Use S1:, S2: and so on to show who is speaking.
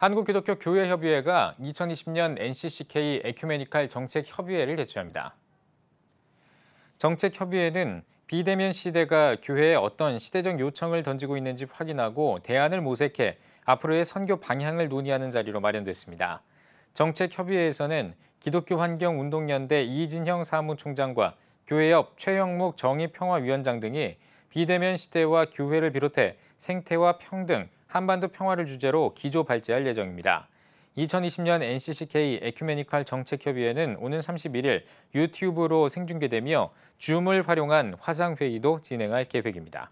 S1: 한국기독교 교회협의회가 2020년 NCCK 에큐메니칼 정책협의회를 개최합니다. 정책협의회는 비대면 시대가 교회에 어떤 시대적 요청을 던지고 있는지 확인하고 대안을 모색해 앞으로의 선교 방향을 논의하는 자리로 마련됐습니다. 정책협의회에서는 기독교 환경운동연대 이진형 사무총장과 교회협 최영목 정의평화위원장 등이 비대면 시대와 교회를 비롯해 생태와 평등, 한반도 평화를 주제로 기조 발제할 예정입니다. 2020년 NCCK 에큐메니컬 정책협의회는 오는 31일 유튜브로 생중계되며 줌을 활용한 화상회의도 진행할 계획입니다.